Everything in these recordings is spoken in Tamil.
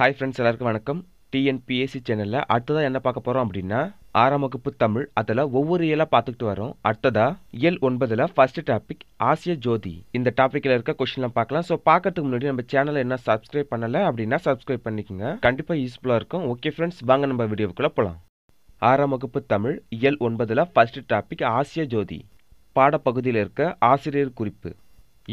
ஹாய் ஃப்ரெண்ட்ஸ் எல்லாருக்கும் வணக்கம் டிஎன்பிஎஸ்சி சேனலில் அடுத்ததாக என்ன பார்க்க போகிறோம் அப்படின்னா ஆறாம் வகுப்பு தமிழ் அதில் ஒவ்வொரு இயலாக பார்த்துக்கிட்டு வரோம் அடுத்ததாக இயல் ஒன்பதில் ஃபர்ஸ்ட் டாபிக் ஆசிய ஜோதி இந்த டாப்பிக்கில் இருக்க கொஷின்லாம் பார்க்கலாம் ஸோ பார்க்கறதுக்கு முன்னாடி நம்ம சேனலை என்ன சப்ஸ்கிரைப் பண்ணலை அப்படின்னா சப்ஸ்கிரைப் பண்ணிக்கோங்க கண்டிப்பாக யூஸ்ஃபுல்லாக இருக்கும் ஓகே ஃப்ரெண்ட்ஸ் வாங்க நம்ம வீடியோக்குள்ளே போகலாம் ஆறாம் வகுப்பு தமிழ் இயல் ஒன்பதில் ஃபர்ஸ்ட் டாபிக் ஆசிய ஜோதி பாடப்பகுதியில் இருக்க ஆசிரியர் குறிப்பு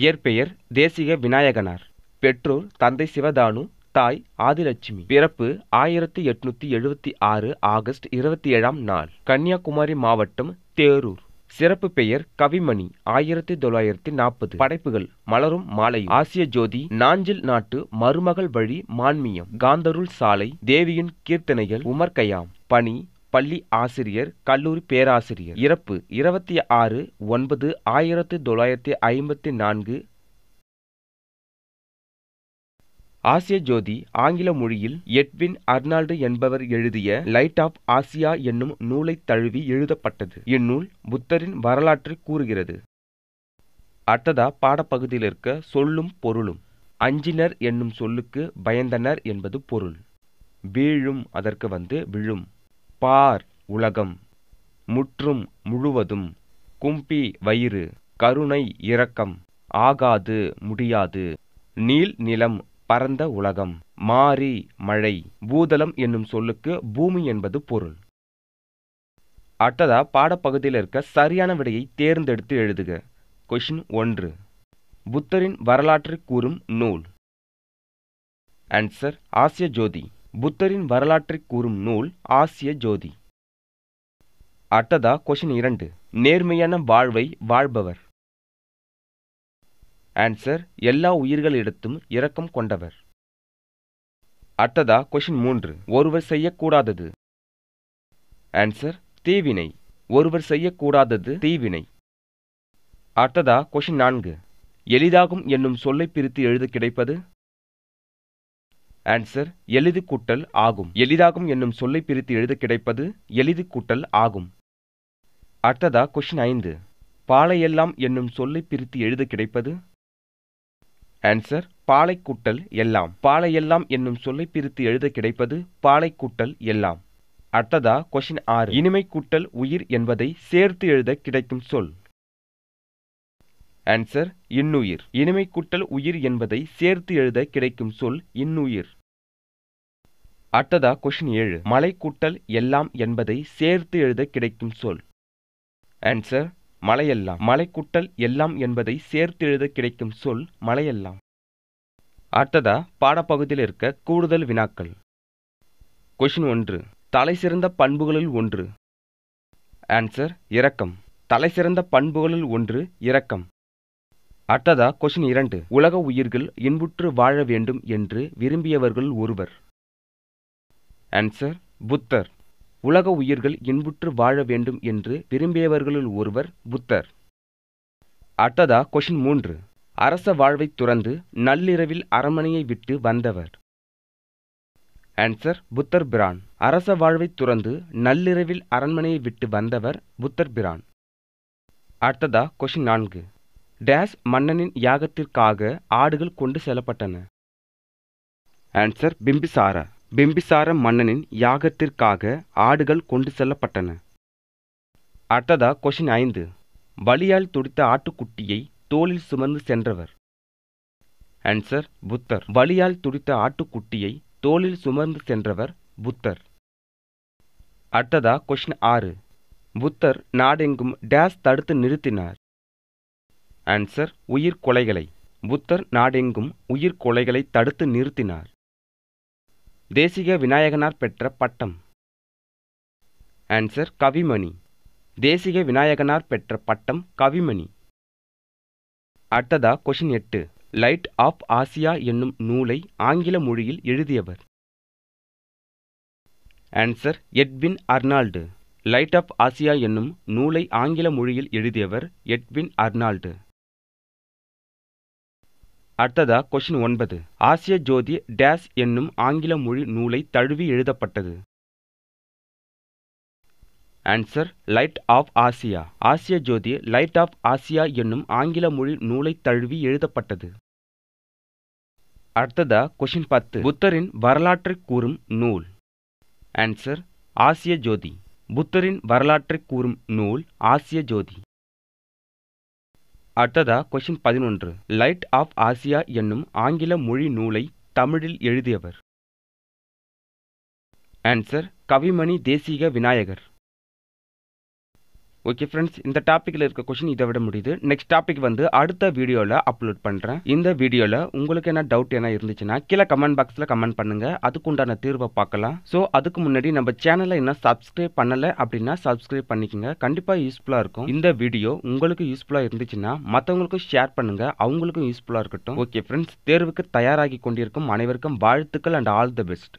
இயற்பெயர் தேசிக விநாயகனார் பெற்றோர் தந்தை சிவதானு தாய் ஆதிலட்சுமி பிறப்பு ஆயிரத்தி எட்நூத்தி எழுபத்தி ஆறு ஆகஸ்ட் இருபத்தி ஏழாம் நாள் கன்னியாகுமரி மாவட்டம் தேரூர் சிறப்பு பெயர் கவிமணி ஆயிரத்தி தொள்ளாயிரத்தி நாற்பது படைப்புகள் மலரும் மாலை ஆசிய ஜோதி நாஞ்சில் நாட்டு மருமகள் வழி மான்மியம் காந்தருள் சாலை தேவியின் கீர்த்தனைகள் உமர்கையாம் பணி பள்ளி ஆசிரியர் கல்லூரி பேராசிரியர் இறப்பு இருபத்தி ஆறு ஒன்பது ஆயிரத்தி தொள்ளாயிரத்தி ஐம்பத்தி நான்கு ஆசிய ஜோதி ஆங்கில மொழியில் எட்வின் அர்னால்டு என்பவர் எழுதிய லைட் ஆஃப் ஆசியா என்னும் நூலை தழுவி எழுதப்பட்டது இந்நூல் புத்தரின் வரலாற்றை கூறுகிறது அடுத்ததா பாடப்பகுதியில் இருக்க சொல்லும் பொருளும் அஞ்சினர் என்னும் சொல்லுக்கு பயந்தனர் என்பது பொருள் வீழும் அதற்கு வந்து விழும் பார் உலகம் முற்றும் முழுவதும் கும்பி வயிறு கருணை இரக்கம் ஆகாது முடியாது நீல் நிலம் பரந்த உலகம் மாரி மழை பூதளம் என்னும் சொல்லுக்கு பூமி என்பது பொருள் அட்டதா பாடப்பகுதியில் இருக்க சரியான விடையை தேர்ந்தெடுத்து எழுதுக கொஷின் ஒன்று புத்தரின் வரலாற்றை கூறும் நூல் ஆன்சர் ஆசிய ஜோதி புத்தரின் வரலாற்றை கூறும் நூல் ஆசிய ஜோதி அட்டதா கொஷின் இரண்டு நேர்மையான வாழ்வை வாழ்பவர் ஆன்சர் எல்லா உயிர்களிடத்தும் இரக்கம் கொண்டவர் அடுத்ததா கொஷின் மூன்று ஒருவர் செய்யக்கூடாதது ஆன்சர் தீவினை ஒருவர் செய்யக்கூடாதது தீவினை அடுத்ததா கொஷின் நான்கு எளிதாகும் என்னும் சொல்லை பிரித்து எழுத கிடைப்பது ஆன்சர் எளிது கூட்டல் ஆகும் எளிதாகும் என்னும் சொல்லை பிரித்து எழுத கிடைப்பது எளிது கூட்டல் ஆகும் அடுத்ததா கொஷின் ஐந்து பாலையெல்லாம் என்னும் சொல்லை பிரித்து எழுத கிடைப்பது ஆன்சர் பாலைக்கூட்டல் எல்லாம் பாலை எல்லாம் என்னும் சொல்லை பிரித்து எழுத கிடைப்பது பாலைக்கூட்டல் எல்லாம் அடுத்ததா கொஷின் ஆறு இனிமை கூட்டல் உயிர் என்பதை சேர்த்து எழுத கிடைக்கும் சொல் ஆன்சர் இன்னுயிர் இனிமை கூட்டல் உயிர் என்பதை சேர்த்து எழுத கிடைக்கும் சொல் இன்னுயிர் அடுத்ததா கொஷின் ஏழு மலை கூட்டல் எல்லாம் என்பதை சேர்த்து எழுத கிடைக்கும் சொல் ஆன்சர் மலையெல்லாம் மலைக்குட்டல் எல்லாம் என்பதை சேர்த்தெழுத கிடைக்கும் சொல் மலையெல்லாம் அடுத்ததா பாடப்பகுதியில் இருக்க கூடுதல் வினாக்கள் கொஷின் ஒன்று தலை சிறந்த பண்புகளில் ஒன்று ஆன்சர் இரக்கம் தலை சிறந்த பண்புகளில் ஒன்று இரக்கம் அடுத்ததா கொஷின் இரண்டு உலக உயிர்கள் இன்புற்று வாழ வேண்டும் என்று விரும்பியவர்கள் ஒருவர் ஆன்சர் புத்தர் உலக உயிர்கள் இன்புற்று வாழ வேண்டும் என்று விரும்பியவர்களுள் ஒருவர் புத்தர் அடுத்ததா கொஷின் மூன்று அரச வாழ்வை துறந்து நள்ளிரவில் அரமனையை விட்டு வந்தவர் ஆன்சர் புத்தர் பிரான் அரச வாழ்வை துறந்து நள்ளிரவில் அரண்மனையை விட்டு வந்தவர் புத்தர் பிரான் அடுத்ததா கொஷின் நான்கு டேஸ் மன்னனின் யாகத்திற்காக ஆடுகள் கொண்டு செல்லப்பட்டன ஆன்சர் பிம்பிசாரா பிம்பிசார மன்னனின் யாகத்திற்காக ஆடுகள் கொண்டு செல்லப்பட்டன அடுத்ததா கொஷின் ஐந்து வலியால் துடித்த ஆட்டுக்குட்டியை தோளில் சுமந்து சென்றவர் ஆன்சர் புத்தர் வலியால் துடித்த ஆட்டுக்குட்டியை தோளில் சுமந்து சென்றவர் புத்தர் அடுத்ததா கொஷின் ஆறு புத்தர் நாடெங்கும் டேஸ் தடுத்து நிறுத்தினார் ஆன்சர் உயிர் கொலைகளை புத்தர் நாடெங்கும் உயிர் கொலைகளை தடுத்து நிறுத்தினார் தேசிக விநாயகனார் பெற்ற பட்டம் ஆன்சர் கவிமணி தேசிக விநாயகனார் பெற்ற பட்டம் கவிமணி அடுத்ததா கொஷின் எட்டு லைட் ஆஃப் ஆசியா என்னும் நூலை ஆங்கில மொழியில் எழுதியவர் answer Edwin Arnold light of Asia என்னும் நூலை ஆங்கில மொழியில் எழுதியவர் எட்வின் அர்னால்டு அடுத்ததா கொஷின் ஒன்பது ஆசிய ஜோதி டேஸ் என்னும் ஆங்கில மொழி நூலை தழுவி எழுதப்பட்டது ஆன்சர் லைட் ஆஃப் ஆசியா ஆசிய ஜோதி லைட் ஆஃப் ஆசியா என்னும் ஆங்கில மொழி நூலை தழுவி எழுதப்பட்டது அடுத்ததா கொஷின் பத்து புத்தரின் வரலாற்றை கூறும் நூல் ஆன்சர் ஆசிய ஜோதி புத்தரின் வரலாற்றை கூறும் நூல் ஆசிய ஜோதி அடுத்ததா கொஷின் பதினொன்று லைட் ஆஃப் ஆசியா என்னும் ஆங்கில மொழி நூலை தமிழில் எழுதியவர் answer Kavimani Desika Vinayakar okay friends இந்த டாப்பிக்கில் இருக்க கொஷின் இதை விட முடியுது நெக்ஸ்ட் டாபிக் வந்து அடுத்த வீடியோவில் அப்லோட் பண்ணுறேன் இந்த வீடியோவில் உங்களுக்கு என்ன டவுட் என்ன இருந்துச்சுன்னா கீழே கமெண்ட் பாக்ஸில் கமெண்ட் பண்ணுங்கள் அதுக்குண்டான தீர்வை பார்க்கலாம் ஸோ அதுக்கு முன்னாடி நம்ம சேனலை என்ன சப்ஸ்கிரைப் பண்ணலை அப்படின்னா சப்ஸ்கிரைப் பண்ணிக்கோங்க கண்டிப்பாக யூஸ்ஃபுல்லாக இருக்கும் இந்த வீடியோ உங்களுக்கு யூஸ்ஃபுல்லாக இருந்துச்சுன்னா மற்றவங்களுக்கும் ஷேர் பண்ணுங்கள் அவங்களுக்கும் யூஸ்ஃபுல்லாக இருக்கட்டும் ஓகே ஃப்ரெண்ட்ஸ் தேர்வுக்கு தயாராகி கொண்டிருக்கும் அனைவருக்கும் வாழ்த்துக்கள் அண்ட் ஆல் தி பெஸ்ட்